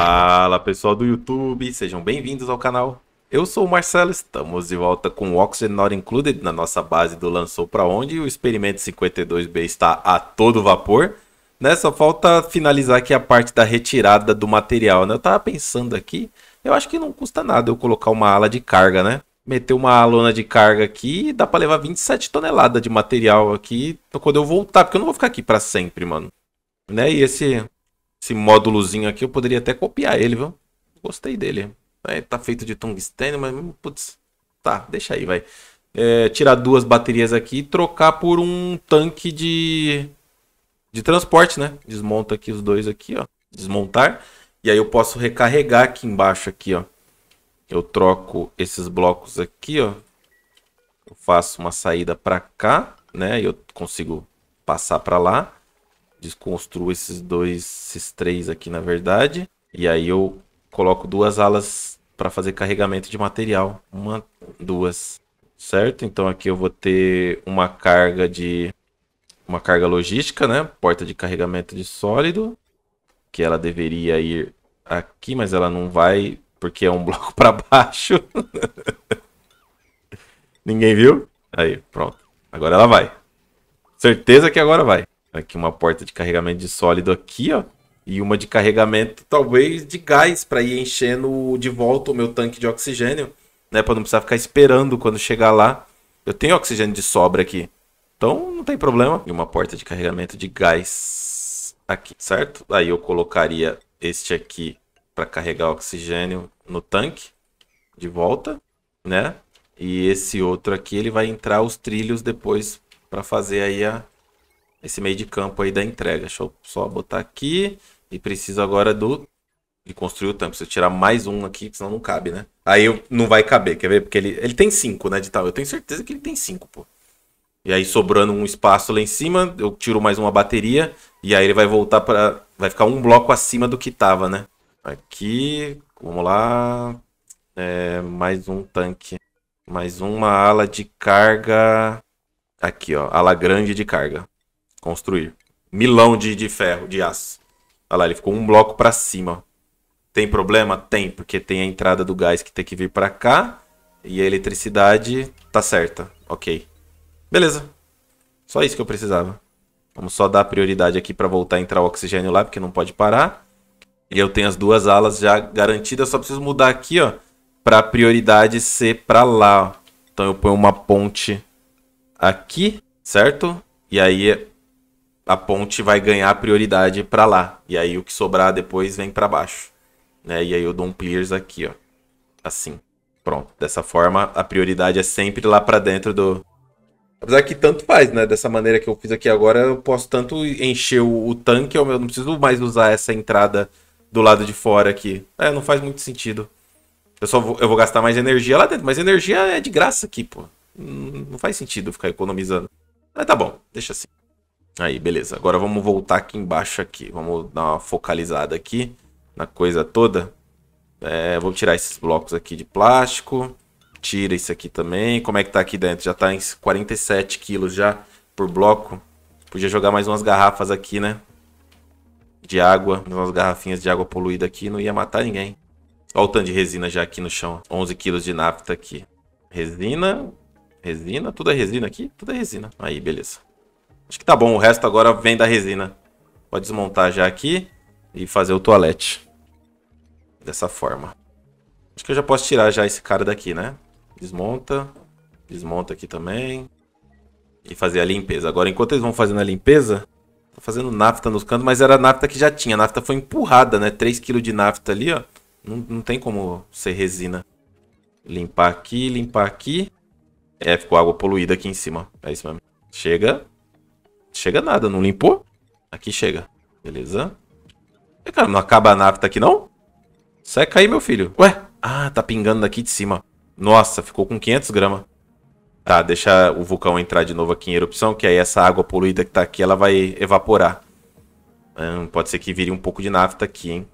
Fala pessoal do YouTube, sejam bem-vindos ao canal. Eu sou o Marcelo, estamos de volta com o Oxygen Not Included na nossa base do Lançou Pra Onde. O experimento 52B está a todo vapor. Né? Só falta finalizar aqui a parte da retirada do material. Né? Eu tava pensando aqui, eu acho que não custa nada eu colocar uma ala de carga, né? Meter uma lona de carga aqui, dá pra levar 27 toneladas de material aqui então quando eu voltar, porque eu não vou ficar aqui para sempre, mano. Né? E esse esse módulozinho aqui, eu poderia até copiar ele, viu? Gostei dele. É, tá feito de tungstênio, mas putz, tá, deixa aí, vai. É, tirar duas baterias aqui e trocar por um tanque de de transporte, né? Desmonta aqui os dois aqui, ó. Desmontar. E aí eu posso recarregar aqui embaixo aqui, ó. Eu troco esses blocos aqui, ó. Eu faço uma saída para cá, né? Eu consigo passar para lá desconstruo esses dois, esses três aqui na verdade. E aí eu coloco duas alas para fazer carregamento de material. Uma, duas, certo? Então aqui eu vou ter uma carga de uma carga logística, né? Porta de carregamento de sólido, que ela deveria ir aqui, mas ela não vai porque é um bloco para baixo. Ninguém viu? Aí, pronto. Agora ela vai. Certeza que agora vai. Aqui uma porta de carregamento de sólido aqui, ó. E uma de carregamento, talvez, de gás, para ir enchendo de volta o meu tanque de oxigênio, né? Para não precisar ficar esperando quando chegar lá. Eu tenho oxigênio de sobra aqui. Então, não tem problema. E uma porta de carregamento de gás aqui, certo? Aí eu colocaria este aqui para carregar oxigênio no tanque de volta, né? E esse outro aqui, ele vai entrar os trilhos depois para fazer aí a esse meio de campo aí da entrega. Deixa eu só botar aqui. E preciso agora do. De construir o tampo. Se eu tirar mais um aqui, senão não cabe, né? Aí eu... não vai caber, quer ver? Porque ele, ele tem cinco, né? De tal. Eu tenho certeza que ele tem cinco, pô. E aí sobrando um espaço lá em cima, eu tiro mais uma bateria. E aí ele vai voltar para Vai ficar um bloco acima do que tava, né? Aqui. Vamos lá. É... mais um tanque. Mais uma ala de carga. Aqui, ó. Ala grande de carga. Construir. Milão de, de ferro, de aço. Olha lá, ele ficou um bloco para cima. Tem problema? Tem, porque tem a entrada do gás que tem que vir para cá. E a eletricidade tá certa. Ok. Beleza. Só isso que eu precisava. Vamos só dar prioridade aqui para voltar a entrar o oxigênio lá, porque não pode parar. E eu tenho as duas alas já garantidas. Só preciso mudar aqui, ó. Pra prioridade ser para lá, ó. Então eu ponho uma ponte aqui, certo? E aí a ponte vai ganhar prioridade para lá. E aí o que sobrar depois vem para baixo. Né? E aí eu dou um clears aqui, ó. Assim. Pronto. Dessa forma, a prioridade é sempre lá para dentro do... Apesar que tanto faz, né? Dessa maneira que eu fiz aqui agora, eu posso tanto encher o, o tanque, eu não preciso mais usar essa entrada do lado de fora aqui. É, não faz muito sentido. Eu só vou, eu vou gastar mais energia lá dentro, mas energia é de graça aqui, pô. Não faz sentido ficar economizando. Mas tá bom, deixa assim. Aí, beleza. Agora vamos voltar aqui embaixo aqui. Vamos dar uma focalizada aqui na coisa toda. É, vou tirar esses blocos aqui de plástico. Tira isso aqui também. Como é que tá aqui dentro? Já tá em 47 quilos já por bloco. Podia jogar mais umas garrafas aqui, né? De água. Umas garrafinhas de água poluída aqui. Não ia matar ninguém. Olha o tanto de resina já aqui no chão. 11 quilos de napta aqui. Resina. Resina. Tudo é resina aqui? Tudo é resina. Aí, beleza. Acho que tá bom, o resto agora vem da resina. Pode desmontar já aqui e fazer o toalete. Dessa forma. Acho que eu já posso tirar já esse cara daqui, né? Desmonta. Desmonta aqui também. E fazer a limpeza. Agora, enquanto eles vão fazendo a limpeza, tá fazendo nafta nos cantos, mas era a nafta que já tinha. A nafta foi empurrada, né? 3kg de nafta ali, ó. Não, não tem como ser resina. Limpar aqui, limpar aqui. É, ficou água poluída aqui em cima. É isso mesmo. Chega chega nada, não limpou? Aqui chega. Beleza. E, cara, não acaba a nafta aqui, não? Seca aí, meu filho. Ué? Ah, tá pingando daqui de cima. Nossa, ficou com 500 gramas. Tá, deixa o vulcão entrar de novo aqui em erupção, que aí essa água poluída que tá aqui, ela vai evaporar. Hum, pode ser que vire um pouco de nafta aqui, hein?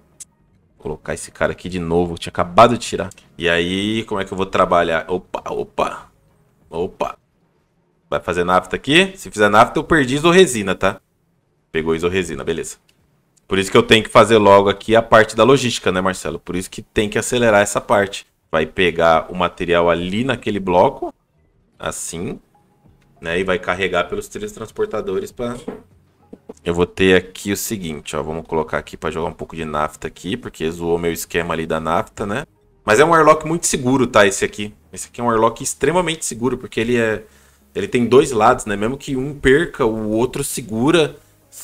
Vou colocar esse cara aqui de novo, tinha acabado de tirar. E aí, como é que eu vou trabalhar? Opa, opa. Opa. Vai fazer nafta aqui. Se fizer nafta, eu perdi isorresina, tá? Pegou isorresina, beleza. Por isso que eu tenho que fazer logo aqui a parte da logística, né, Marcelo? Por isso que tem que acelerar essa parte. Vai pegar o material ali naquele bloco, assim, né? E vai carregar pelos três transportadores para eu vou ter aqui o seguinte, ó, vamos colocar aqui para jogar um pouco de nafta aqui, porque zoou meu esquema ali da nafta, né? Mas é um airlock muito seguro, tá, esse aqui. Esse aqui é um airlock extremamente seguro, porque ele é ele tem dois lados, né? Mesmo que um perca, o outro segura.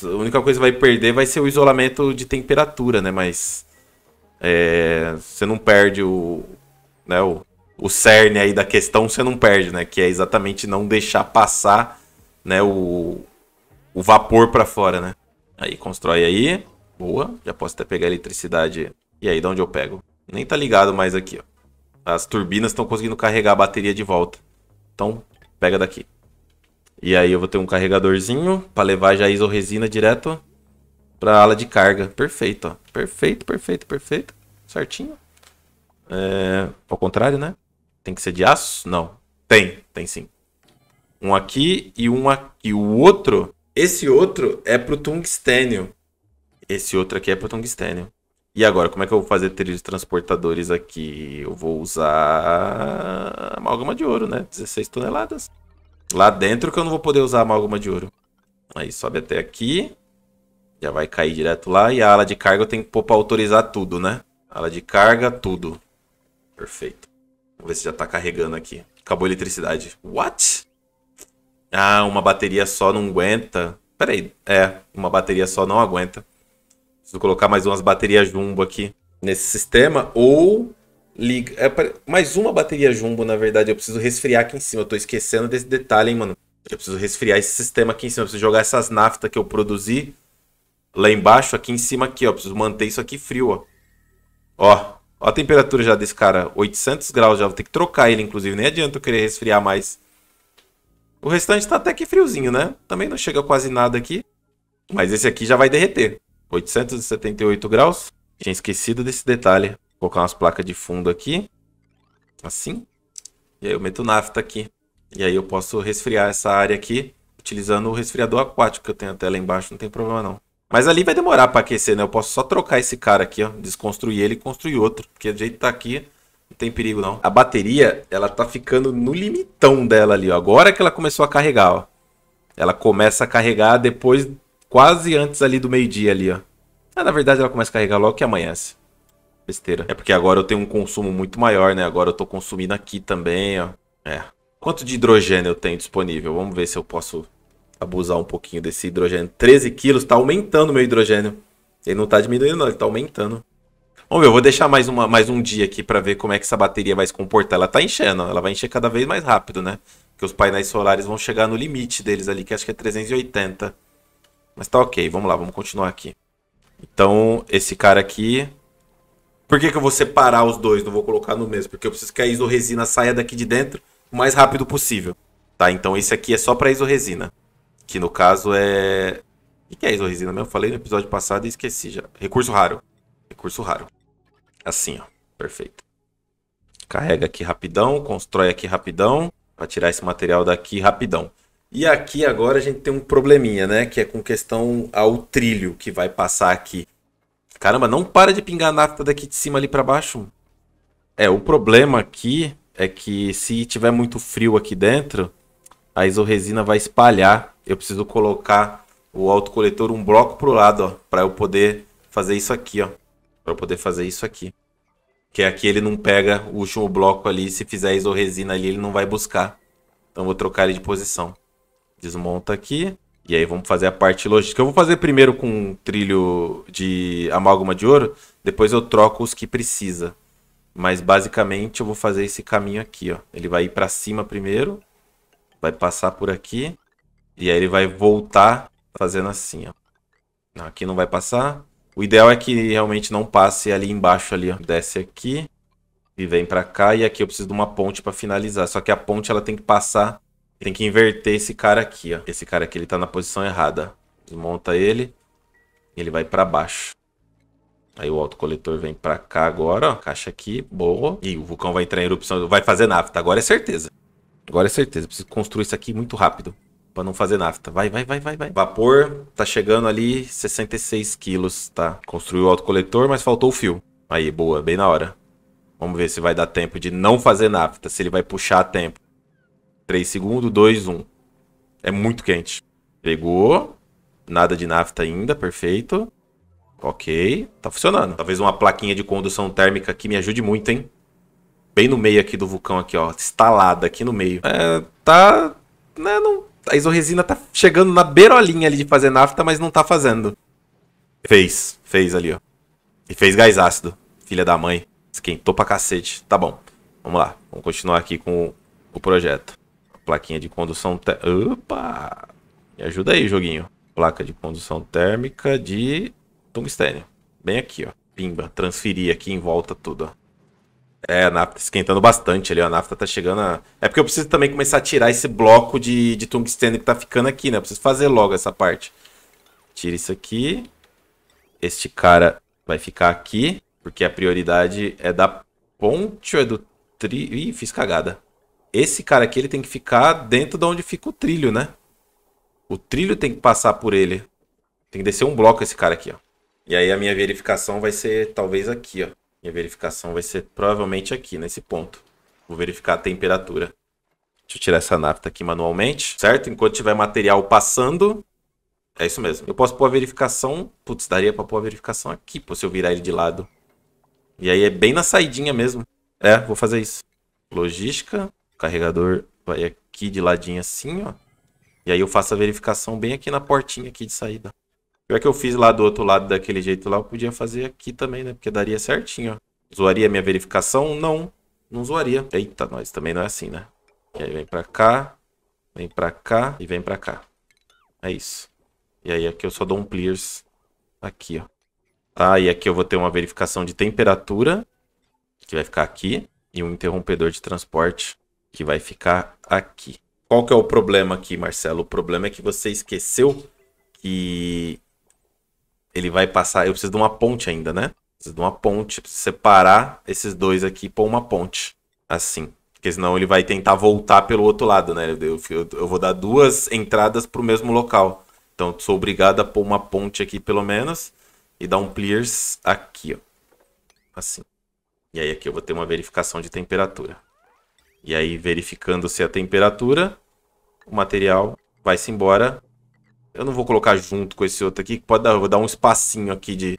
A única coisa que vai perder vai ser o isolamento de temperatura, né? Mas é, você não perde o, né, o, o cerne aí da questão, você não perde, né? Que é exatamente não deixar passar né, o, o vapor para fora, né? Aí constrói aí. Boa. Já posso até pegar eletricidade. E aí, de onde eu pego? Nem tá ligado mais aqui, ó. As turbinas estão conseguindo carregar a bateria de volta. Então, pega daqui. E aí eu vou ter um carregadorzinho para levar já a isoresina direto para a ala de carga. Perfeito, ó. Perfeito, perfeito, perfeito. Certinho. É, ao contrário, né? Tem que ser de aço? Não. Tem, tem sim. Um aqui e um aqui. O outro, esse outro é pro tungstênio. Esse outro aqui é pro tungstênio. E agora, como é que eu vou fazer trilhos transportadores aqui? Eu vou usar amálgama de ouro, né? 16 toneladas. Lá dentro que eu não vou poder usar amálgama de ouro. Aí sobe até aqui. Já vai cair direto lá. E a ala de carga eu tenho que pôr pra autorizar tudo, né? Ala de carga, tudo. Perfeito. Vamos ver se já tá carregando aqui. Acabou a eletricidade. What? Ah, uma bateria só não aguenta. Pera aí. É, uma bateria só não aguenta. Preciso colocar mais umas baterias jumbo aqui nesse sistema. Ou liga. É, mais uma bateria jumbo, na verdade. Eu preciso resfriar aqui em cima. Eu tô esquecendo desse detalhe, hein, mano. Eu preciso resfriar esse sistema aqui em cima. Eu preciso jogar essas naftas que eu produzi lá embaixo, aqui em cima, aqui, ó. Eu preciso manter isso aqui frio, ó. Ó, ó a temperatura já desse cara. 800 graus já. Vou ter que trocar ele, inclusive. Nem adianta eu querer resfriar mais. O restante tá até que friozinho, né? Também não chega quase nada aqui. Mas esse aqui já vai derreter. 878 graus. Tinha esquecido desse detalhe. Vou colocar umas placas de fundo aqui. Assim. E aí eu meto nafta aqui. E aí eu posso resfriar essa área aqui utilizando o resfriador aquático que eu tenho até lá embaixo, não tem problema não. Mas ali vai demorar para aquecer, né? Eu posso só trocar esse cara aqui, ó, desconstruir ele e construir outro, porque do jeito que tá aqui, não tem perigo não. A bateria, ela tá ficando no limitão dela ali, ó. Agora que ela começou a carregar, ó. Ela começa a carregar depois Quase antes ali do meio-dia ali, ó. Ah, na verdade ela começa a carregar logo que amanhece. Besteira. É porque agora eu tenho um consumo muito maior, né? Agora eu tô consumindo aqui também, ó. É. Quanto de hidrogênio eu tenho disponível? Vamos ver se eu posso abusar um pouquinho desse hidrogênio. 13 quilos, tá aumentando o meu hidrogênio. Ele não tá diminuindo não, ele tá aumentando. Vamos ver, eu vou deixar mais, uma, mais um dia aqui para ver como é que essa bateria vai se comportar. Ela tá enchendo, ela vai encher cada vez mais rápido, né? Porque os painéis solares vão chegar no limite deles ali, que acho que é 380. Mas tá ok, vamos lá, vamos continuar aqui. Então, esse cara aqui... Por que, que eu vou separar os dois? Não vou colocar no mesmo. Porque eu preciso que a isoresina saia daqui de dentro o mais rápido possível. Tá, então esse aqui é só pra isoresina. Que no caso é... O que é isoresina mesmo? Falei no episódio passado e esqueci já. Recurso raro. Recurso raro. Assim, ó. Perfeito. Carrega aqui rapidão, constrói aqui rapidão. Pra tirar esse material daqui rapidão. E aqui agora a gente tem um probleminha, né? Que é com questão ao trilho que vai passar aqui. Caramba, não para de pingar nafta daqui de cima ali para baixo. É, o problema aqui é que se tiver muito frio aqui dentro, a isoresina vai espalhar. Eu preciso colocar o autocoletor um bloco pro lado, ó, para eu poder fazer isso aqui, ó. Para eu poder fazer isso aqui. Que aqui ele não pega o último bloco ali, se fizer a ali, ele não vai buscar. Então vou trocar ele de posição. Desmonta aqui. E aí vamos fazer a parte logística. Eu vou fazer primeiro com um trilho de amálgama de ouro, depois eu troco os que precisa. Mas basicamente eu vou fazer esse caminho aqui, ó. Ele vai ir para cima primeiro, vai passar por aqui, e aí ele vai voltar fazendo assim, ó. Não, aqui não vai passar. O ideal é que realmente não passe ali embaixo ali, ó. Desce aqui e vem para cá e aqui eu preciso de uma ponte para finalizar. Só que a ponte ela tem que passar tem que inverter esse cara aqui, ó. Esse cara aqui, ele tá na posição errada. Desmonta ele. Ele vai pra baixo. Aí o autocoletor vem pra cá agora, ó. Caixa aqui, boa. E o vulcão vai entrar em erupção, vai fazer nafta. Agora é certeza. Agora é certeza. Preciso construir isso aqui muito rápido. Pra não fazer nafta. Vai, vai, vai, vai, vai. Vapor tá chegando ali 66 quilos, tá? Construiu o autocoletor, mas faltou o fio. Aí, boa. Bem na hora. Vamos ver se vai dar tempo de não fazer nafta. Se ele vai puxar a tempo. 3 segundos, 2, 1. É muito quente. Pegou. Nada de nafta ainda, perfeito. Ok, tá funcionando. Talvez uma plaquinha de condução térmica aqui me ajude muito, hein? Bem no meio aqui do vulcão aqui, ó. Estalada aqui no meio. É, tá... Né, não... A isorresina tá chegando na beirolinha ali de fazer nafta, mas não tá fazendo. Fez, fez ali, ó. E fez gás ácido. Filha da mãe. Esquentou pra cacete. Tá bom. Vamos lá. Vamos continuar aqui com o projeto plaquinha de condução. Te... Opa! Me ajuda aí, joguinho. Placa de condução térmica de tungstênio. Bem aqui, ó. Pimba, transferir aqui em volta tudo, ó. É, a nafta esquentando bastante ali, ó. A nafta tá chegando a... É porque eu preciso também começar a tirar esse bloco de, de tungstênio que tá ficando aqui, né? Eu preciso fazer logo essa parte. Tira isso aqui. Este cara vai ficar aqui, porque a prioridade é da ponte ou é do tri... Ih, fiz cagada esse cara aqui ele tem que ficar dentro de onde fica o trilho, né? O trilho tem que passar por ele. Tem que descer um bloco esse cara aqui, ó. E aí a minha verificação vai ser talvez aqui, ó. Minha verificação vai ser provavelmente aqui, nesse ponto. Vou verificar a temperatura. Deixa eu tirar essa nafta aqui manualmente, certo? Enquanto tiver material passando, é isso mesmo. Eu posso pôr a verificação... Putz, daria pra pôr a verificação aqui, pô, se eu virar ele de lado. E aí é bem na saidinha mesmo. É, vou fazer isso. Logística, carregador vai aqui de ladinho assim, ó. E aí eu faço a verificação bem aqui na portinha aqui de saída. Pior que eu fiz lá do outro lado daquele jeito lá, eu podia fazer aqui também, né? Porque daria certinho, ó. Zoaria minha verificação? Não, não zoaria. Eita, nós também não é assim, né? E aí vem pra cá, vem pra cá e vem pra cá. É isso. E aí aqui eu só dou um clears aqui, ó. Tá, e aqui eu vou ter uma verificação de temperatura, que vai ficar aqui, e um interrompedor de transporte que vai ficar aqui. Qual que é o problema aqui, Marcelo? O problema é que você esqueceu que ele vai passar. Eu preciso de uma ponte ainda, né? Preciso de uma ponte. Preciso separar esses dois aqui e pôr uma ponte. Assim. Porque senão ele vai tentar voltar pelo outro lado, né? Eu, eu, eu vou dar duas entradas para o mesmo local. Então sou obrigado a pôr uma ponte aqui pelo menos. E dar um clears aqui, ó. Assim. E aí aqui eu vou ter uma verificação de temperatura. E aí, verificando-se a temperatura, o material vai-se embora. Eu não vou colocar junto com esse outro aqui, que pode dar, vou dar um espacinho aqui de...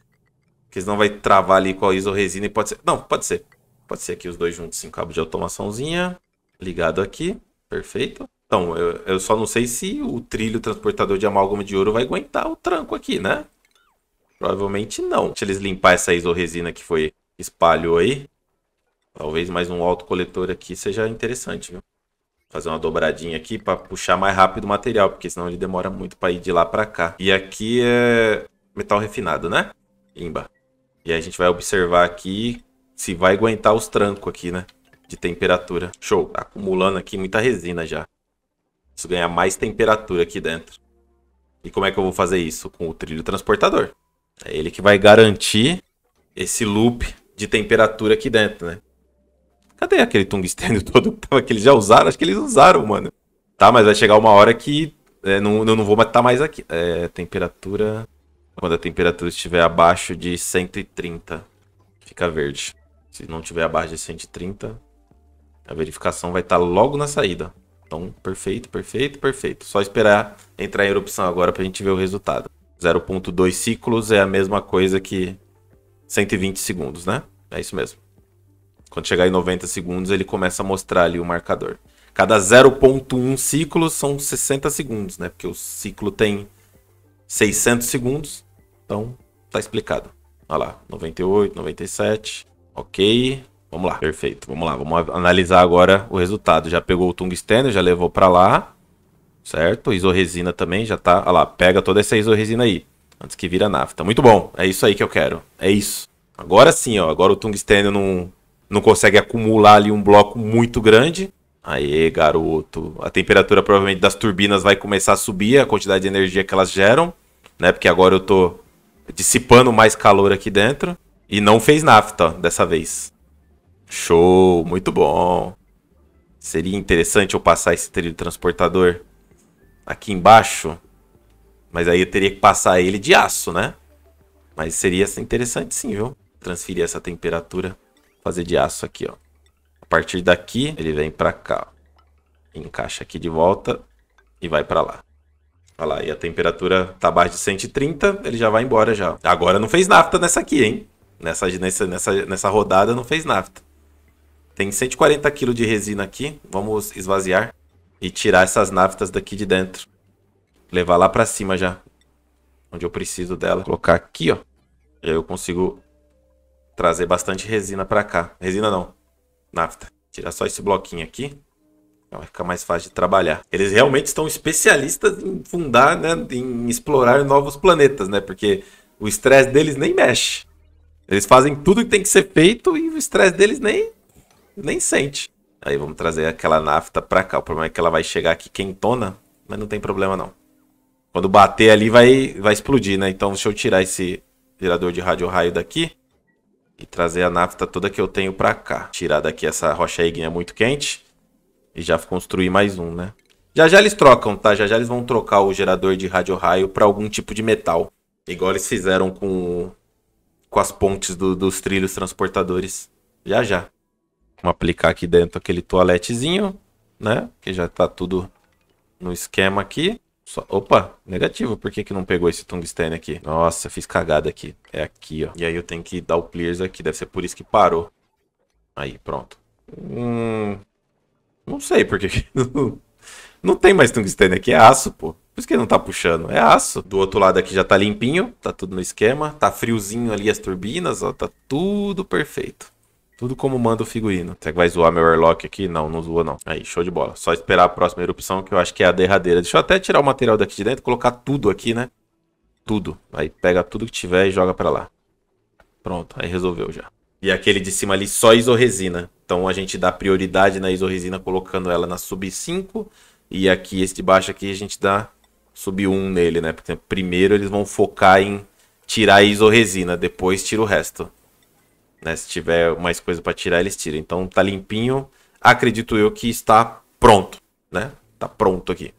Porque senão vai travar ali com a isoresina e pode ser... Não, pode ser. Pode ser aqui os dois juntos, sim. Cabo de automaçãozinha ligado aqui. Perfeito. Então, eu, eu só não sei se o trilho transportador de amálgama de ouro vai aguentar o tranco aqui, né? Provavelmente não. Deixa eles limpar essa isoresina que foi espalhou aí. Talvez mais um autocoletor aqui seja interessante, viu? Fazer uma dobradinha aqui para puxar mais rápido o material, porque senão ele demora muito para ir de lá para cá. E aqui é metal refinado, né? Imba. E aí a gente vai observar aqui se vai aguentar os trancos aqui, né? De temperatura. Show, tá acumulando aqui muita resina já. Isso ganha mais temperatura aqui dentro. E como é que eu vou fazer isso? Com o trilho transportador. É ele que vai garantir esse loop de temperatura aqui dentro, né? Cadê aquele tungstênio todo que, eles já usaram? Acho que eles usaram, mano. Tá, mas vai chegar uma hora que é, não, eu não vou matar tá mais aqui. É, temperatura. Quando a temperatura estiver abaixo de 130, fica verde. Se não tiver abaixo de 130, a verificação vai estar tá logo na saída. Então, perfeito, perfeito, perfeito. Só esperar entrar em erupção agora pra gente ver o resultado. 0.2 ciclos é a mesma coisa que 120 segundos, né? É isso mesmo. Quando chegar em 90 segundos, ele começa a mostrar ali o marcador. Cada 0.1 ciclo são 60 segundos, né? Porque o ciclo tem 600 segundos. Então, tá explicado. Olha lá, 98, 97. Ok. Vamos lá, perfeito. Vamos lá, vamos analisar agora o resultado. Já pegou o tungstênio, já levou para lá. Certo? Isoresina também já tá. Olha lá, pega toda essa isoresina aí. Antes que vira nafta. Muito bom. É isso aí que eu quero. É isso. Agora sim, ó. Agora o tungstênio não não consegue acumular ali um bloco muito grande. Aí, garoto, a temperatura provavelmente das turbinas vai começar a subir, a quantidade de energia que elas geram, né? Porque agora eu tô dissipando mais calor aqui dentro. E não fez nafta dessa vez. Show, muito bom. Seria interessante eu passar esse trilho transportador aqui embaixo. Mas aí eu teria que passar ele de aço, né? Mas seria interessante sim, viu? Transferir essa temperatura fazer de aço aqui, ó. A partir daqui, ele vem pra cá, ó. Encaixa aqui de volta e vai pra lá. Olha lá, e a temperatura tá abaixo de 130, ele já vai embora já. Agora não fez nafta nessa aqui, hein? Nessa, nessa, nessa, nessa rodada não fez nafta. Tem 140 kg de resina aqui. Vamos esvaziar e tirar essas naftas daqui de dentro. Levar lá pra cima já. Onde eu preciso dela. Colocar aqui, ó. E aí eu consigo trazer bastante resina para cá. Resina não, nafta. Tirar só esse bloquinho aqui. Então vai ficar mais fácil de trabalhar. Eles realmente estão especialistas em fundar, né, em explorar novos planetas, né? Porque o estresse deles nem mexe. Eles fazem tudo que tem que ser feito e o estresse deles nem, nem sente. Aí vamos trazer aquela nafta pra cá. O problema é que ela vai chegar aqui quentona, mas não tem problema não. Quando bater ali vai, vai explodir, né? Então deixa eu tirar esse gerador de rádio raio daqui e trazer a nafta toda que eu tenho pra cá. Tirar daqui essa rocha ígnea muito quente e já construir mais um, né? Já já eles trocam, tá? Já já eles vão trocar o gerador de rádio raio pra algum tipo de metal. Igual eles fizeram com, com as pontes do, dos trilhos transportadores. Já já. Vamos aplicar aqui dentro aquele toaletezinho, né? Que já tá tudo no esquema aqui. Só... Opa, negativo. Por que, que não pegou esse tungstênio aqui? Nossa, fiz cagada aqui. É aqui, ó. E aí eu tenho que dar o clears aqui. Deve ser por isso que parou. Aí, pronto. Hum... Não sei por que... não tem mais tungstênio aqui. É aço, pô. Por isso que ele não tá puxando. É aço. Do outro lado aqui já tá limpinho. Tá tudo no esquema. Tá friozinho ali as turbinas, ó. Tá tudo perfeito. Tudo como manda o figurino. Será que vai zoar meu airlock aqui? Não, não zoa não. Aí, show de bola. Só esperar a próxima erupção, que eu acho que é a derradeira. Deixa eu até tirar o material daqui de dentro, colocar tudo aqui, né? Tudo. Aí pega tudo que tiver e joga pra lá. Pronto, aí resolveu já. E aquele de cima ali só isorresina. Então a gente dá prioridade na isorresina colocando ela na sub 5. E aqui, esse de baixo aqui, a gente dá sub 1 nele, né? Porque primeiro eles vão focar em tirar a isorresina, depois tira o resto. Né? Se tiver mais coisa para tirar, eles tiram. Então tá limpinho. Acredito eu que está pronto, né? Tá pronto aqui.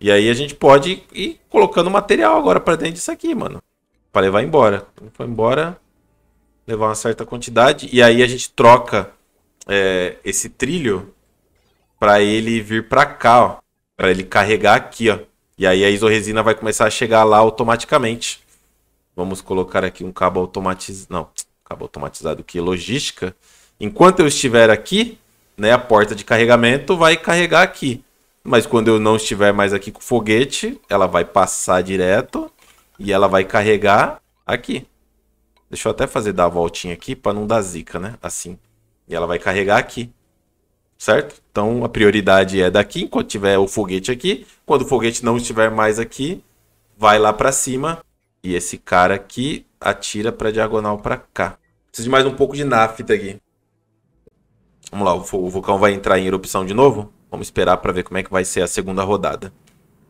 E aí a gente pode ir colocando material agora para dentro disso aqui, mano. Para levar embora. Então, foi embora, levar uma certa quantidade. E aí a gente troca é, esse trilho para ele vir para cá, ó. Para ele carregar aqui, ó. E aí a isoresina vai começar a chegar lá automaticamente. Vamos colocar aqui um cabo automatizado. Não, cabo automatizado que logística, enquanto eu estiver aqui, né, a porta de carregamento vai carregar aqui. Mas quando eu não estiver mais aqui com o foguete, ela vai passar direto e ela vai carregar aqui. Deixa eu até fazer dar a voltinha aqui para não dar zica, né? Assim. E ela vai carregar aqui. Certo? Então a prioridade é daqui, enquanto tiver o foguete aqui. Quando o foguete não estiver mais aqui, vai lá para cima e esse cara aqui atira pra diagonal pra cá. Preciso de mais um pouco de nafta aqui. Vamos lá, o vulcão vai entrar em erupção de novo? Vamos esperar para ver como é que vai ser a segunda rodada.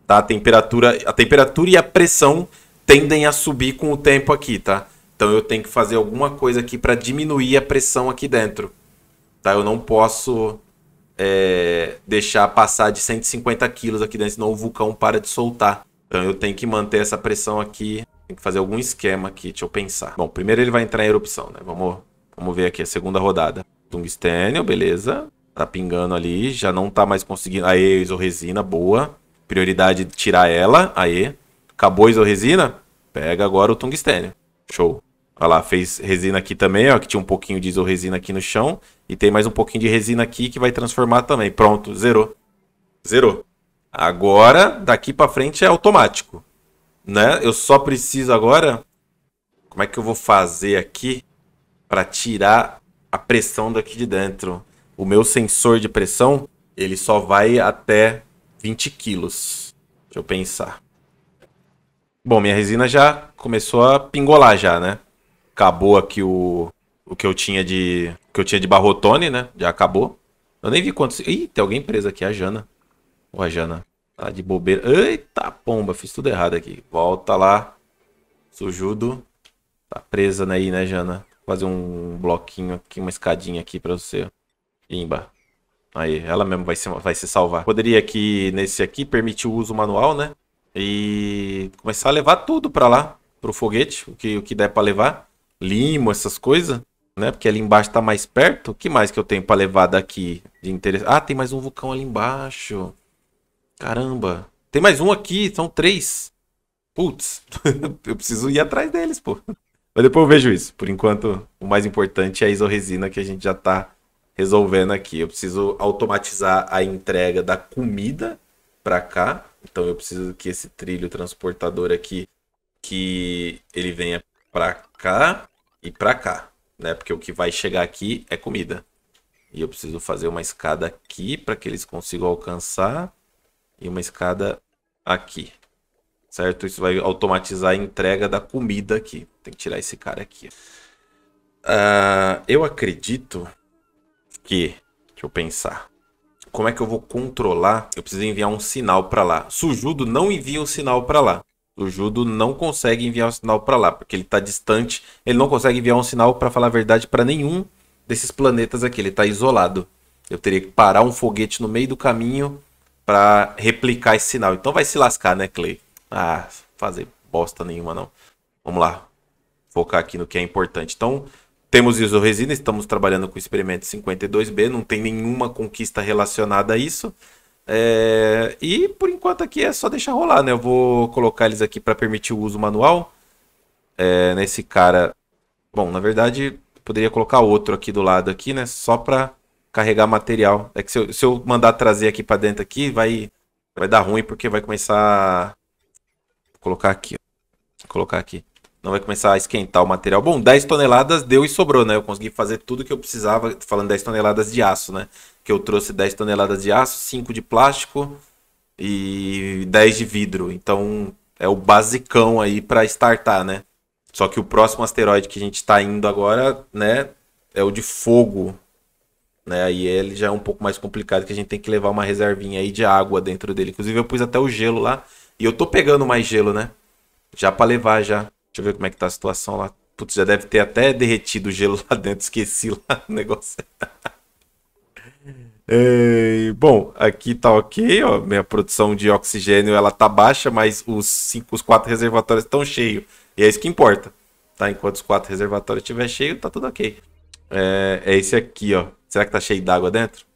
Tá, a temperatura, a temperatura e a pressão tendem a subir com o tempo aqui, tá? Então eu tenho que fazer alguma coisa aqui para diminuir a pressão aqui dentro. Tá? Eu não posso é, deixar passar de 150 quilos aqui dentro, senão o vulcão para de soltar. Então eu tenho que manter essa pressão aqui tem que fazer algum esquema aqui, deixa eu pensar. Bom, primeiro ele vai entrar em erupção, né? Vamos, vamos ver aqui a segunda rodada. Tungstênio, beleza. Tá pingando ali, já não tá mais conseguindo. Aê, isorresina, boa. Prioridade tirar ela, aê. Acabou a isorresina? Pega agora o tungstênio. Show. Olha lá, fez resina aqui também, ó, que tinha um pouquinho de isorresina aqui no chão. E tem mais um pouquinho de resina aqui que vai transformar também. Pronto, zerou. Zerou. Agora, daqui para frente é automático né? Eu só preciso agora. Como é que eu vou fazer aqui para tirar a pressão daqui de dentro? O meu sensor de pressão ele só vai até 20 quilos. Deixa eu pensar. Bom, minha resina já começou a pingolar já, né? Acabou aqui o, o que eu tinha de o que eu tinha de barrotone, né? Já acabou. Eu nem vi quantos. Ih, tem alguém preso aqui, a Jana. Ou a Jana. Tá de bobeira. Eita pomba, fiz tudo errado aqui. Volta lá. Sujudo. Tá presa aí, né, Jana? Fazer um bloquinho aqui, uma escadinha aqui pra você. Imba. Aí, ela mesmo vai se, vai se salvar. Poderia aqui, nesse aqui, permitir o uso manual, né? E começar a levar tudo pra lá. Pro foguete, o que, o que der pra levar. Limo, essas coisas né? Porque ali embaixo tá mais perto. O que mais que eu tenho para levar daqui de interesse? Ah, tem mais um vulcão ali embaixo. Caramba. Tem mais um aqui, são três. Putz, eu preciso ir atrás deles, pô. Mas depois eu vejo isso. Por enquanto, o mais importante é a isoresina que a gente já tá resolvendo aqui. Eu preciso automatizar a entrega da comida para cá. Então eu preciso que esse trilho transportador aqui que ele venha para cá e para cá, né? Porque o que vai chegar aqui é comida. E eu preciso fazer uma escada aqui para que eles consigam alcançar e uma escada aqui. Certo? Isso vai automatizar a entrega da comida aqui. Tem que tirar esse cara aqui. Uh, eu acredito que. Deixa eu pensar. Como é que eu vou controlar? Eu preciso enviar um sinal para lá. Sujudo não envia o sinal para lá. O Judo não consegue enviar um sinal para lá, porque ele está distante. Ele não consegue enviar um sinal, para falar a verdade, para nenhum desses planetas aqui. Ele está isolado. Eu teria que parar um foguete no meio do caminho para replicar esse sinal. Então vai se lascar, né, Clay? Ah, fazer bosta nenhuma não. Vamos lá. Focar aqui no que é importante. Então, temos isoresina, estamos trabalhando com o experimento 52B, não tem nenhuma conquista relacionada a isso. É... E por enquanto aqui é só deixar rolar, né? Eu vou colocar eles aqui para permitir o uso manual. É... Nesse cara. Bom, na verdade, poderia colocar outro aqui do lado aqui, né? Só para carregar material. É que se eu, se eu mandar trazer aqui para dentro aqui, vai, vai dar ruim porque vai começar... Vou colocar aqui, ó. Vou colocar aqui. Não vai começar a esquentar o material. Bom, 10 toneladas deu e sobrou, né? Eu consegui fazer tudo que eu precisava, falando 10 toneladas de aço, né? Que eu trouxe 10 toneladas de aço, 5 de plástico e 10 de vidro. Então, é o basicão aí para startar, né? Só que o próximo asteroide que a gente está indo agora, né, é o de fogo né? Aí ele já é um pouco mais complicado que a gente tem que levar uma reservinha aí de água dentro dele. Inclusive eu pus até o gelo lá e eu tô pegando mais gelo, né? Já para levar já. Deixa eu ver como é que tá a situação lá. Putz, já deve ter até derretido o gelo lá dentro, esqueci lá o negócio. é, bom, aqui tá ok, ó. Minha produção de oxigênio ela tá baixa, mas os cinco, os quatro reservatórios estão cheios. E é isso que importa, tá? Enquanto os quatro reservatórios estiver cheio, tá tudo ok. É, é esse aqui, ó. Será que tá cheio d'água dentro?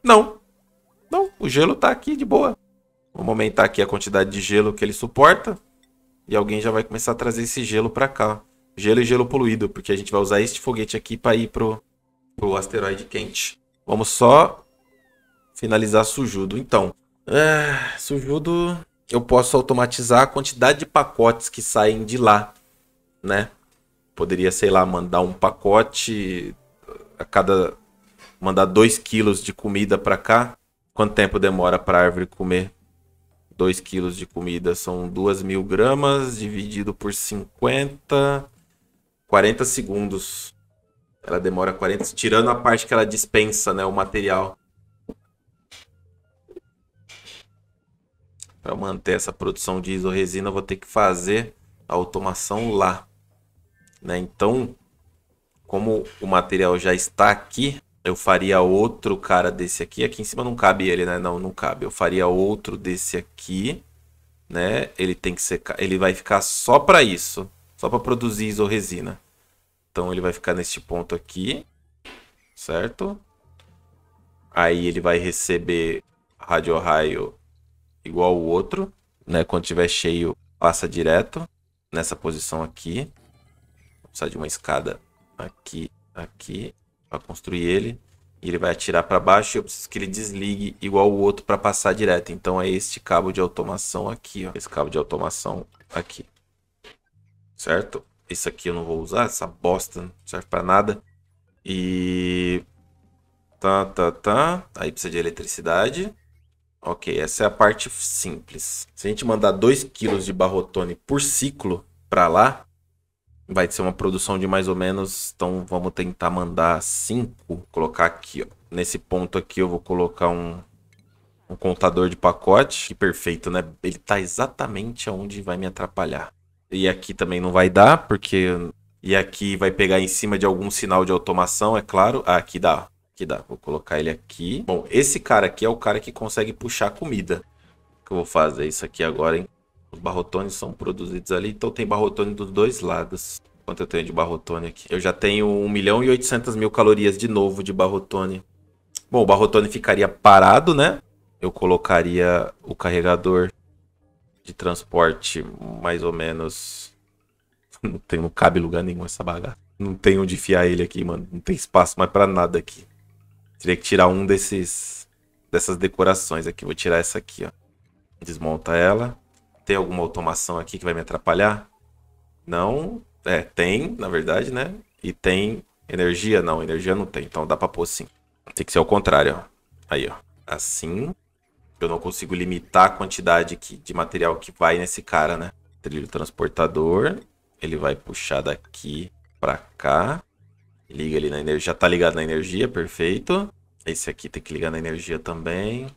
Não. Não, o gelo tá aqui de boa. Vamos aumentar aqui a quantidade de gelo que ele suporta. E alguém já vai começar a trazer esse gelo para cá. Gelo e gelo poluído, porque a gente vai usar este foguete aqui para ir pro, pro asteroide quente. Vamos só finalizar Sujudo. Então, é, Sujudo, eu posso automatizar a quantidade de pacotes que saem de lá, né? Poderia, sei lá, mandar um pacote a cada mandar 2 quilos de comida para cá, quanto tempo demora para a árvore comer 2 quilos de comida? São 2 mil gramas dividido por 50, 40 segundos. Ela demora 40, tirando a parte que ela dispensa, né, o material. Para manter essa produção de isoresina, eu vou ter que fazer a automação lá. Né? Então, como o material já está aqui, eu faria outro cara desse aqui. Aqui em cima não cabe ele, né? Não, não cabe. Eu faria outro desse aqui, né? Ele tem que ser... Ele vai ficar só para isso. Só para produzir isoresina. Então ele vai ficar neste ponto aqui, certo? Aí ele vai receber rádio raio igual o outro, né? Quando tiver cheio, passa direto nessa posição aqui. Vou precisar de uma escada aqui, aqui para construir ele. E ele vai atirar para baixo e eu preciso que ele desligue igual o outro para passar direto. Então é este cabo de automação aqui, ó. Esse cabo de automação aqui. Certo? Esse aqui eu não vou usar, essa bosta não serve para nada. E... Tá, tá, tá. Aí precisa de eletricidade. Ok, essa é a parte simples. Se a gente mandar 2 kg de barrotone por ciclo para lá, vai ser uma produção de mais ou menos. Então vamos tentar mandar 5. Colocar aqui, ó. Nesse ponto aqui eu vou colocar um, um contador de pacote. Que perfeito, né? Ele tá exatamente onde vai me atrapalhar. E aqui também não vai dar, porque... E aqui vai pegar em cima de algum sinal de automação, é claro. Ah, aqui dá, aqui dá. Vou colocar ele aqui. Bom, esse cara aqui é o cara que consegue puxar comida. O que eu vou fazer isso aqui agora, hein? Os barrotones são produzidos ali, então tem barrotone dos dois lados. Quanto eu tenho de barrotone aqui? Eu já tenho 1 milhão e 800 mil calorias de novo de barrotone. Bom, o barrotone ficaria parado, né? Eu colocaria o carregador de transporte mais ou menos... Não, tem, não cabe lugar nenhum essa bagaça. Não tem onde enfiar ele aqui, mano. Não tem espaço mais para nada aqui. Teria que tirar um desses dessas decorações aqui. Vou tirar essa aqui, ó. Desmonta ela. Tem alguma automação aqui que vai me atrapalhar? Não. É, tem, na verdade, né? E tem energia? Não, energia não tem. Então dá pra pôr sim. Tem que ser ao contrário, ó. Aí, ó. Assim. Eu não consigo limitar a quantidade que, de material que vai nesse cara, né? Trilho transportador. Ele vai puxar daqui pra cá. Liga ali na energia. Já tá ligado na energia, perfeito. Esse aqui tem que ligar na energia também.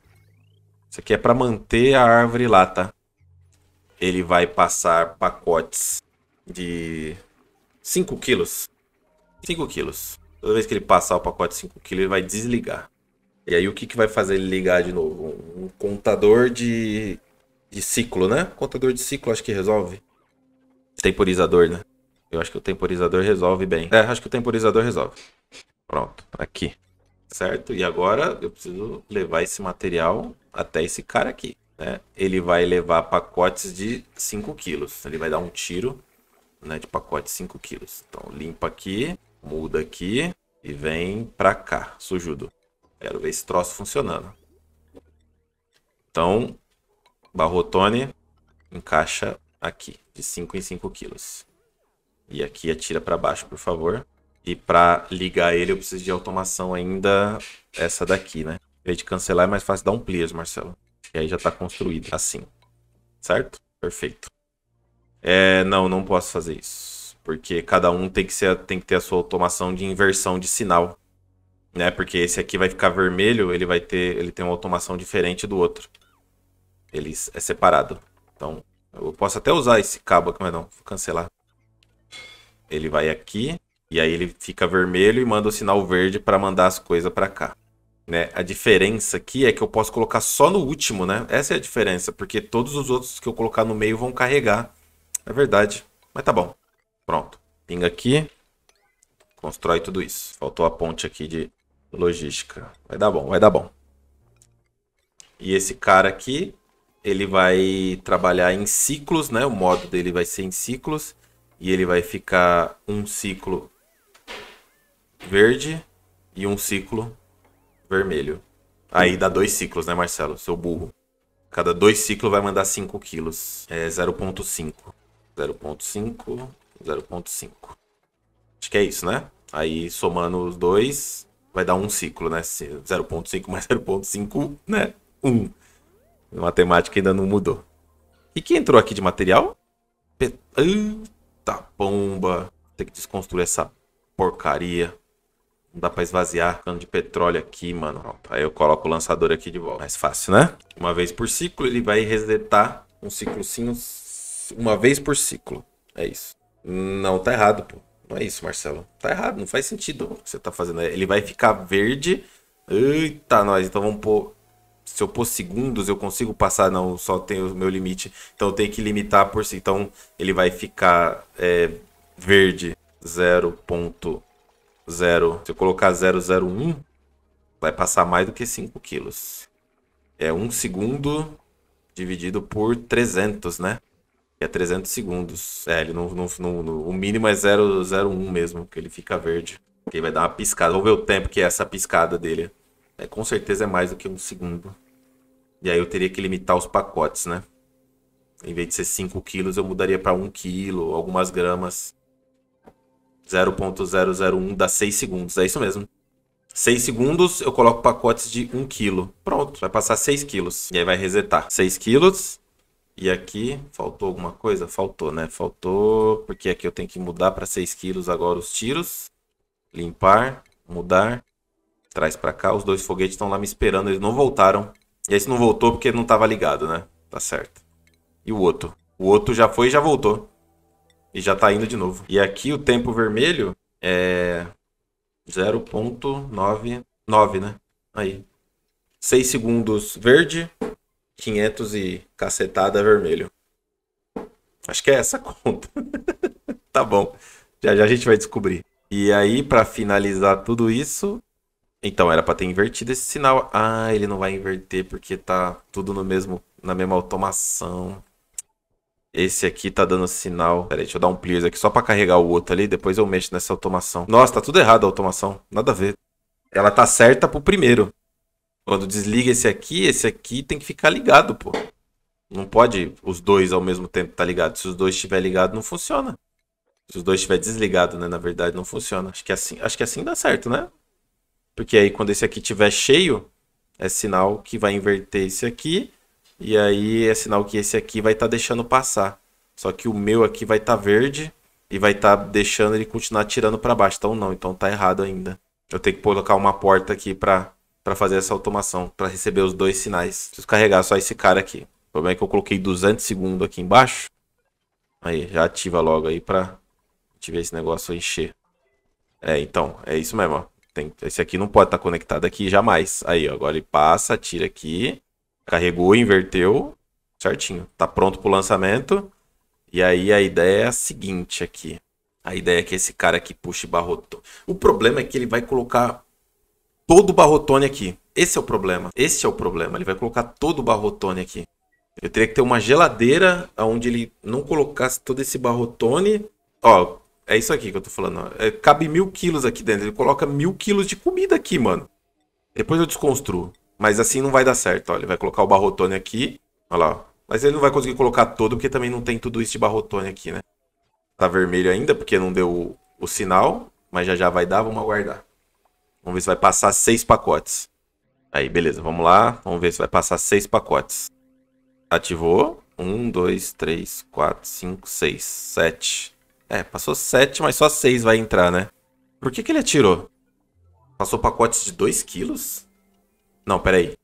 Isso aqui é para manter a árvore lá, tá? ele vai passar pacotes de 5 quilos. 5 quilos. Toda vez que ele passar o pacote de 5 quilos, ele vai desligar. E aí o que, que vai fazer ele ligar de novo? Um contador de, de ciclo, né? Contador de ciclo acho que resolve. Temporizador, né? Eu acho que o temporizador resolve bem. É, acho que o temporizador resolve. Pronto, tá aqui. Certo? E agora eu preciso levar esse material até esse cara aqui né, ele vai levar pacotes de 5 quilos. Ele vai dar um tiro né, de pacote de 5 quilos. Então limpa aqui, muda aqui e vem pra cá, sujudo. Quero ver esse troço funcionando. Então, Barrotone encaixa aqui, de 5 em 5 quilos. E aqui atira para baixo, por favor. E para ligar ele, eu preciso de automação ainda essa daqui, né? Em vez de cancelar, é mais fácil dar um pliers, Marcelo. E aí já está construído tá assim. Certo? Perfeito. É, não, não posso fazer isso. Porque cada um tem que, ser, tem que ter a sua automação de inversão de sinal. Né? Porque esse aqui vai ficar vermelho, ele vai ter. Ele tem uma automação diferente do outro. Ele é separado. Então, eu posso até usar esse cabo aqui, mas não, vou cancelar. Ele vai aqui, e aí ele fica vermelho e manda o sinal verde para mandar as coisas para cá. Né? A diferença aqui é que eu posso colocar só no último, né? Essa é a diferença, porque todos os outros que eu colocar no meio vão carregar. É verdade, mas tá bom. Pronto, pinga aqui, constrói tudo isso. Faltou a ponte aqui de logística. Vai dar bom, vai dar bom. E esse cara aqui, ele vai trabalhar em ciclos, né? O modo dele vai ser em ciclos. E ele vai ficar um ciclo verde e um ciclo vermelho. Aí dá dois ciclos, né, Marcelo? Seu burro. Cada dois ciclos vai mandar 5 quilos. É 0.5. 0.5, 0.5. Acho que é isso, né? Aí somando os dois, vai dar um ciclo, né? 0.5 mais 0.5, né? 1. Um. matemática ainda não mudou. E que entrou aqui de material? Pet... Eita pomba. Tem que desconstruir essa porcaria. Não dá pra esvaziar cano de petróleo aqui, mano. Ó, aí eu coloco o lançador aqui de volta. Mais fácil, né? Uma vez por ciclo, ele vai resetar um ciclocinho uma vez por ciclo. É isso. Não, tá errado, pô. Não é isso, Marcelo. Tá errado, não faz sentido o que você tá fazendo. Ele vai ficar verde. Eita, nós. Então vamos pôr. Se eu pôr segundos, eu consigo passar? Não, só tem o meu limite. Então eu tenho que limitar por si. Então ele vai ficar é, verde ponto 0. Se eu colocar 001, vai passar mais do que 5 quilos. É 1 segundo dividido por 300, né? Que é 300 segundos. É, ele não, não, não, não o mínimo é 001 mesmo, que ele fica verde. Que ele vai dar uma piscada. Vamos ver o tempo que é essa piscada dele. É, com certeza é mais do que 1 segundo. E aí eu teria que limitar os pacotes, né? Em vez de ser 5 quilos, eu mudaria para 1 quilo, algumas gramas. 0.001 dá 6 segundos. É isso mesmo. 6 segundos, eu coloco pacotes de 1 kg. Pronto, vai passar 6 quilos. E aí vai resetar. 6 quilos. E aqui, faltou alguma coisa? Faltou, né? Faltou, porque aqui eu tenho que mudar para 6 quilos agora os tiros. Limpar, mudar. Traz para cá, os dois foguetes estão lá me esperando, eles não voltaram. E esse não voltou porque não estava ligado, né? Tá certo. E o outro? O outro já foi e já voltou. E já está indo de novo. E aqui o tempo vermelho é 0.99, né? Aí. 6 segundos verde, 500 e cacetada vermelho. Acho que é essa a conta. tá bom. Já, já a gente vai descobrir. E aí, para finalizar tudo isso. Então, era para ter invertido esse sinal. Ah, ele não vai inverter porque tá tudo no mesmo na mesma automação. Esse aqui tá dando sinal. aí, deixa eu dar um please aqui só pra carregar o outro ali. Depois eu mexo nessa automação. Nossa, tá tudo errado a automação. Nada a ver. Ela tá certa pro primeiro. Quando desliga esse aqui, esse aqui tem que ficar ligado, pô. Não pode os dois ao mesmo tempo tá ligado. Se os dois estiver ligado, não funciona. Se os dois estiver desligado, né? Na verdade, não funciona. Acho que assim, acho que assim dá certo, né? Porque aí quando esse aqui tiver cheio, é sinal que vai inverter esse aqui e aí é sinal que esse aqui vai estar tá deixando passar. Só que o meu aqui vai estar tá verde e vai estar tá deixando ele continuar tirando para baixo. Então não, então tá errado ainda. Eu tenho que colocar uma porta aqui para para fazer essa automação, para receber os dois sinais. Preciso carregar só esse cara aqui. O problema é que eu coloquei 200 segundos aqui embaixo. Aí, já ativa logo aí para tiver esse negócio encher. É, então, é isso mesmo, ó. Tem, esse aqui não pode estar tá conectado aqui jamais. Aí, ó, agora ele passa, tira aqui. Carregou, inverteu, certinho. Tá pronto pro lançamento. E aí a ideia é a seguinte aqui. A ideia é que esse cara aqui puxe barrotone. O problema é que ele vai colocar todo o barrotone aqui. Esse é o problema. Esse é o problema. Ele vai colocar todo o barrotone aqui. Eu teria que ter uma geladeira onde ele não colocasse todo esse barrotone. Ó, é isso aqui que eu tô falando. É, cabe mil quilos aqui dentro. Ele coloca mil quilos de comida aqui, mano. Depois eu desconstruo. Mas assim não vai dar certo, olha, Ele vai colocar o Barrotone aqui. Olha lá, Mas ele não vai conseguir colocar todo, porque também não tem tudo isso de Barrotone aqui, né? Tá vermelho ainda, porque não deu o, o sinal. Mas já já vai dar, vamos aguardar. Vamos ver se vai passar seis pacotes. Aí, beleza, vamos lá. Vamos ver se vai passar seis pacotes. Ativou. Um, dois, três, quatro, cinco, seis, sete. É, passou sete, mas só seis vai entrar, né? Por que, que ele atirou? Passou pacotes de dois quilos? Não, peraí.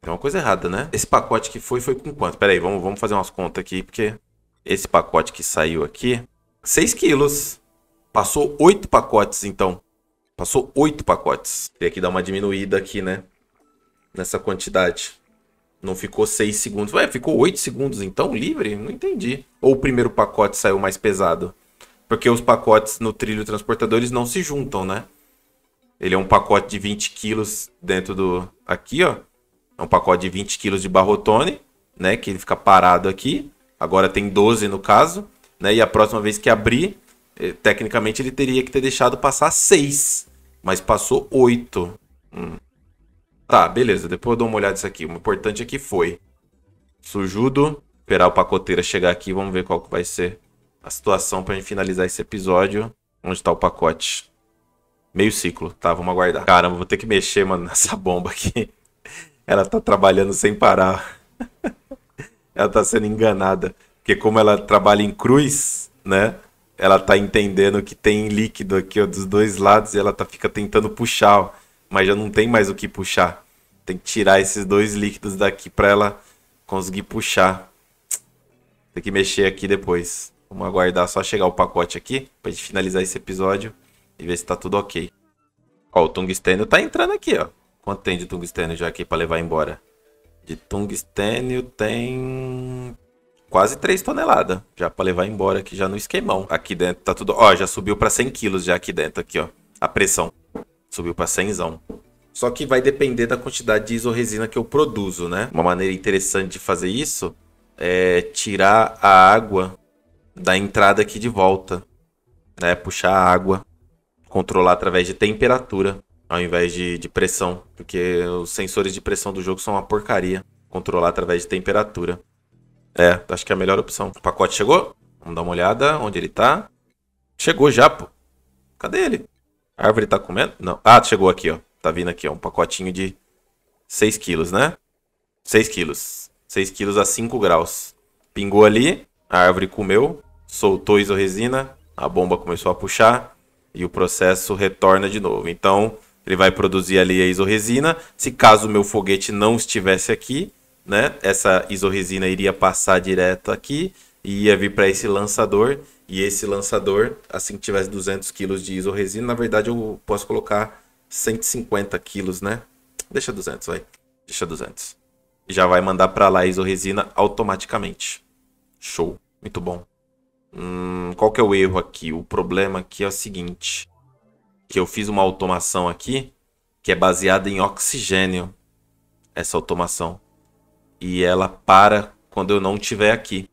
Tem uma coisa errada, né? Esse pacote que foi, foi com quanto? Peraí, vamos, vamos fazer umas contas aqui, porque esse pacote que saiu aqui, 6 quilos. Passou 8 pacotes, então. Passou 8 pacotes. Tem que dar uma diminuída aqui, né? Nessa quantidade. Não ficou 6 segundos. Ué, ficou 8 segundos então livre? Não entendi. Ou o primeiro pacote saiu mais pesado? Porque os pacotes no trilho transportadores não se juntam, né? Ele é um pacote de 20 quilos dentro do... Aqui, ó. É um pacote de 20 quilos de barrotone, né? Que ele fica parado aqui. Agora tem 12 no caso, né? E a próxima vez que abrir, eh, tecnicamente ele teria que ter deixado passar 6. Mas passou 8. Hum. Tá, beleza. Depois eu dou uma olhada nisso aqui. O importante é que foi... Sujudo. Esperar o pacoteira chegar aqui. Vamos ver qual que vai ser a situação pra gente finalizar esse episódio. Onde tá o pacote? Meio ciclo, tá? Vamos aguardar. Caramba, vou ter que mexer, mano, nessa bomba aqui. Ela tá trabalhando sem parar. ela tá sendo enganada. Porque como ela trabalha em cruz, né? Ela tá entendendo que tem líquido aqui, ó, dos dois lados. E ela tá, fica tentando puxar, ó. Mas já não tem mais o que puxar. Tem que tirar esses dois líquidos daqui pra ela conseguir puxar. Tem que mexer aqui depois. Vamos aguardar só chegar o pacote aqui. Pra gente finalizar esse episódio e ver se tá tudo ok. Ó, o tungstênio tá entrando aqui, ó. Quanto tem de tungstênio já aqui para levar embora? De tungstênio tem quase 3 toneladas já para levar embora aqui já no esquemão. Aqui dentro tá tudo, ó, já subiu para 100 quilos já aqui dentro aqui, ó. A pressão subiu para 100zão. Só que vai depender da quantidade de isoresina que eu produzo, né? Uma maneira interessante de fazer isso é tirar a água da entrada aqui de volta, né? Puxar a água controlar através de temperatura ao invés de, de pressão, porque os sensores de pressão do jogo são uma porcaria. Controlar através de temperatura. É, acho que é a melhor opção. O pacote chegou? Vamos dar uma olhada onde ele tá. Chegou já, pô. Cadê ele? A árvore tá comendo? Não. Ah, chegou aqui, ó. Tá vindo aqui, ó. Um pacotinho de 6 quilos, né? 6 quilos. 6 quilos a 5 graus. Pingou ali, a árvore comeu, soltou isoresina, a bomba começou a puxar, e o processo retorna de novo. Então, ele vai produzir ali a isorresina. Se caso o meu foguete não estivesse aqui, né, essa isorresina iria passar direto aqui e ia vir para esse lançador. E esse lançador, assim que tivesse 200 quilos de isorresina, na verdade eu posso colocar 150 quilos, né? Deixa 200, vai. Deixa 200. já vai mandar para lá a isorresina automaticamente. Show. Muito bom. Hum, qual que é o erro aqui? O problema aqui é o seguinte. Que eu fiz uma automação aqui que é baseada em oxigênio. Essa automação. E ela para quando eu não estiver aqui.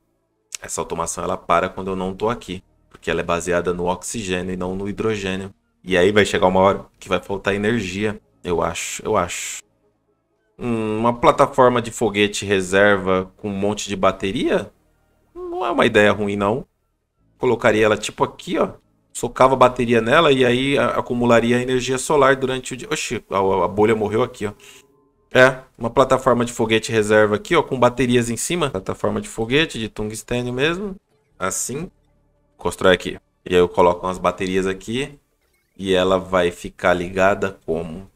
Essa automação ela para quando eu não estou aqui. Porque ela é baseada no oxigênio e não no hidrogênio. E aí vai chegar uma hora que vai faltar energia. Eu acho, eu acho. Hum, uma plataforma de foguete reserva com um monte de bateria? Não é uma ideia ruim, não colocaria ela tipo aqui, ó. Socava a bateria nela e aí acumularia energia solar durante o dia. Oxi, a, bolha morreu aqui, ó. É, uma plataforma de foguete reserva aqui, ó, com baterias em cima. Plataforma de foguete, de tungstênio mesmo. Assim. Constrói aqui. E aí eu coloco umas baterias aqui. E ela vai ficar ligada como?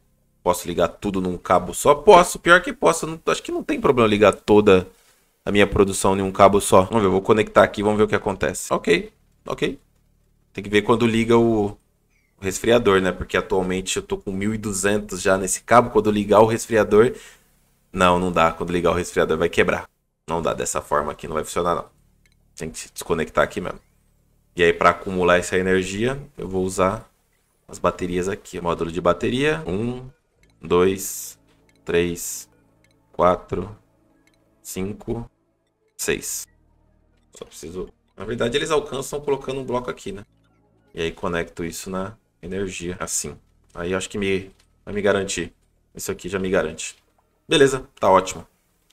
Posso ligar tudo num cabo só? Posso, pior que posso. Não, acho que não tem problema ligar toda a minha produção em um cabo só. Vamos ver, eu vou conectar aqui, vamos ver o que acontece. Ok, ok. Tem que ver quando liga o, resfriador, né? Porque atualmente eu tô com 1200 já nesse cabo. Quando ligar o resfriador... Não, não dá. Quando ligar o resfriador vai quebrar. Não dá dessa forma aqui, não vai funcionar não. Tem que desconectar aqui mesmo. E aí para acumular essa energia, eu vou usar as baterias aqui. Módulo de bateria. Um, dois, três, quatro, 5, 6. Só preciso... Na verdade, eles alcançam colocando um bloco aqui, né? E aí conecto isso na energia, assim. Aí acho que me, vai me garantir. Isso aqui já me garante. Beleza, tá ótimo.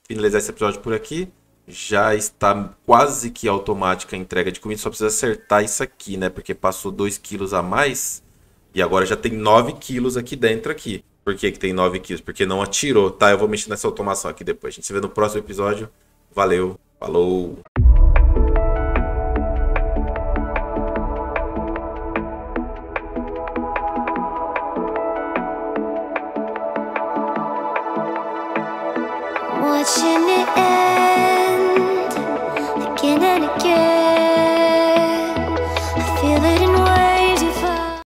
Finalizar esse episódio por aqui. Já está quase que automática a entrega de comida. Só precisa acertar isso aqui, né? Porque passou 2 quilos a mais. E agora já tem 9 quilos aqui dentro aqui. Por que, que tem 9 kills? Porque não atirou, tá? Eu vou mexer nessa automação aqui depois. A gente se vê no próximo episódio. Valeu, falou!